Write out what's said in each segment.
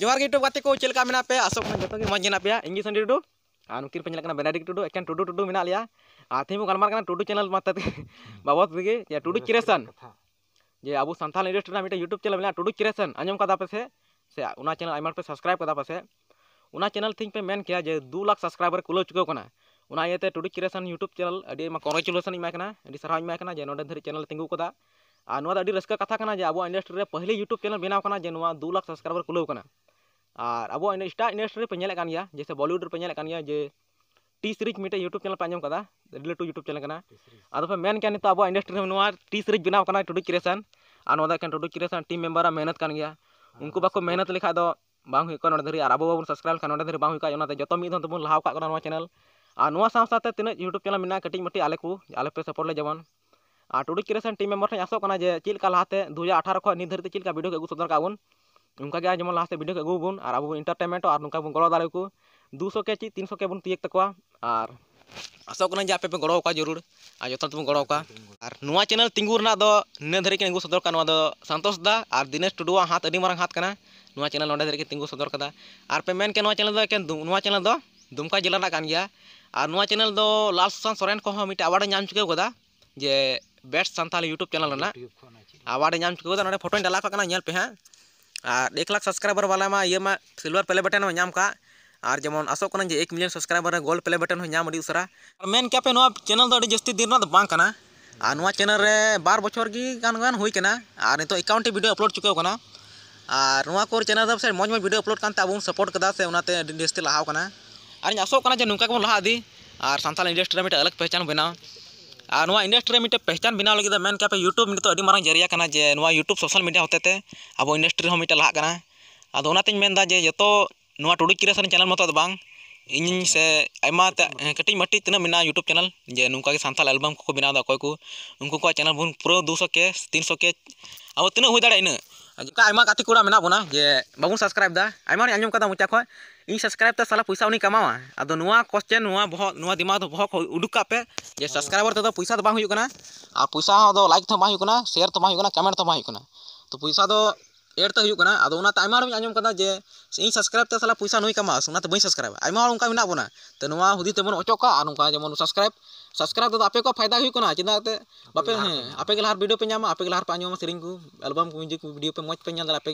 जोहार यूट्यूब गाते को चलका मे पे आसो जो मज पे इंगी संडी टुडू और नुकिन पे चलना बेनाडिक टुडू एन टुडू टुडू मेना लिया और तीन बो गलमार टुडू चैनल माते बाबत टुडू क्रिएशन जे अब सानथाल इंडस्ट्री मिट्टे यूट्यूब चैनल मेना टुडू क्रिएशन आजम कदा पे से चैनल आमा पे सब्सक्राइब कदा पे चैनल तीन पे मन किया दू लाख सब्सक्राइबर कुल चुकावना टुडू ᱤᱭᱟᱹᱛᱮ यूट्यूब चैनल ᱭᱩᱴᱩᱵ ᱪᱮᱱᱮᱞ ᱟᱹᱰᱤ ᱟᱭᱢᱟ ᱠᱚᱝᱜᱨᱮᱪᱩᱞᱮᱥᱚᱱ ᱤᱧ ᱮᱢᱟᱭ ᱠᱟᱱᱟ ᱟᱹᱰᱤ ᱥᱟᱨᱦᱟᱣ ᱤᱧ और ना कथा करना जे अब इंडस्ट्री पहले यूट्यूब चैनल बनाव करना जे दो लाख सब्सक्राइबर खुलाव करना और अब स्टार इंडस्ट्री पे गया जैसे बॉलीवुड पे गया जे टी सीरीज मेटे यूट्यूब चैनल पे आज तो तो का अभी यूट्यूब चैनल का अब मन के अब इंडस्ट्री में टी सीरीज बनाव करना टुडू क्रिएशन और ना टुडू क्रिएशन टीम मेम्बर मेहनत कर उनको बाको मेहनत लेखा तो बांग और अब बाबू सब्सक्राइब लेखा नोडे धरी जो मिद तब लाहा चैनल और यूट्यूब चैनल में कटी मटी आले को सपोर्ट ले जबन टुडी क्रेशन टीम मेम्बर ठीक आसोक जे चलकर लाते दो हज़ार अठारह निधर से चल भिडियो अगू सदर का उनका के जमन लाते भिडियो अगू बन और अब इंटरटेनमेंट और नुकाब गो दारे को दुशो के चीज तीन सौ के बन तीय तक और आसोक आप गड़ो का जरूर जो तुम गड़ो का चैनल तिंगू रहा धरिक अगू सदर का सन्तोष दा और दिनेश टुडू हाथ अभी मांग हाथ का ना चैनल नोड़े धरिक तिंगू सदर का और पे मन के चैनल चैनल दुमका जिला चैनल लाल सुशांत सोरेन को मिट्टी अवार्ड नाम चुके जे best Santhal YouTube channel award नाम चुके ना फोटो डालापे हाँ और एक लाख सब्सक्राइबर वाले में ये में सिल्वर प्ले बटन नाम का और जमन आसोक जे एक million subscriber gold play button नाम उपे चैनल तो जस्ती दिन बना चैनल बार बचर तो होना और नितों एकाउंट भिडियो अपलोड चुके चैनल से मज़ मज़ भिडियो अपलोड करते सपोर्ट कर जस्ती लहा आसोक नुक लहा दी और सानाल इंडस्ट्री में तो अलग पहचान बनाओ और इंडस्ट्री में पहचान बनाव लगे तो मेन पे यूट्यूब नित तो जरिया जे यूट्यूब सोशल मीडिया होते अब इंडस्ट्री में मिट्टे लहाना अब नाते जे जो ना टुडू क्रिएशन चैनल मत बांग इन अच्छा। से कटी मटी तना मेना यूट्यूब चैनल जे नुका के सानताल एलबम को बनादा कोई उनको चैनल बन पूरा दो सौ के तीन सौ के अब तना हो दाड़ा इना कोड़ा बना जे बाबु सब्सक्राइब आंजम का मोचा खो इन सब्सक्राइब साला पैसा उन्हीं कमावा अब कोश्चन बहुत दिमाग बहुत उड़ुक पे जे सब्सक्राइबर तब पैसा तो पैसा लाइक तो बहुत शेयर तो कमेंट तो तो पैसा तो एडते ᱛᱮ ᱦᱩᱭᱩᱜ ᱠᱟᱱᱟ जे ᱚᱱᱟᱛᱮ ᱟᱭᱢᱟ नई ᱤᱧ ᱟᱸᱡᱚᱢ ᱠᱟᱱᱟ ᱡᱮ ᱤᱧ ᱥᱟᱵᱥᱠᱨᱟᱭᱤᱵ ᱛᱮ तो ᱯᱚᱭᱥᱟ ᱱᱩᱭ ᱠᱟᱢᱟ ᱚᱱᱟᱛᱮ ᱵᱟᱹᱧ ᱥᱟᱵᱥᱠᱨᱟᱭᱤᱵ ᱟᱭᱢᱟ सब्सक्राइब तो आपे को फायदा होना कोना बापे आपे के लार वीडियो पे नाम आपे के लार पानी में को को म्यूजिक वीडियो पे मज़ पे नाम आपे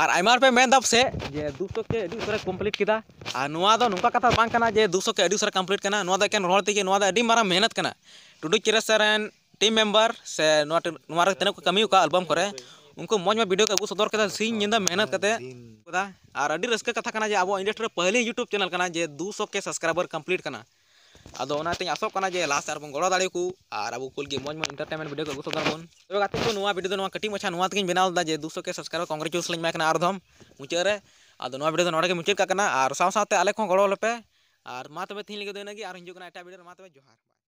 और आईमार पे मैं से जे 200 के एडी उसारा कंप्लीट किदा और नोवा कथा बना जे दुशो के एडी उसारा कंप्लीट कना नोवा दा मारा मेहनत कना टुडू सेन टीम मेम्बर से नोवा कमी रे को उनको मज़ में वीडियो अगू सदर के सिंह मेहनत करते और अभी रस्क कथा करना जे अब इंडस्ट्री पहली यूट्यूब चैनल का जे दो सौ के सब्सक्राइबर कम्प्लीट करना अब आसोक जे लास्ट और गड़ो दाड़े को और अब कुल मज़ में इंटरटेनमेंट वीडियो अगू सदर बन तो गाते को वीडियो कटी मछा तीन बनाव जे दो सौ के सब्सक्राइबर कंग्रेचुलेसन मैं आदम दम मुचादे अब वीडियो ना मुचाद का और साथ आले को गड़ो लेपे और मा तब तीन लगे इनगे और हजू एटा वीडियो मा तब जोहार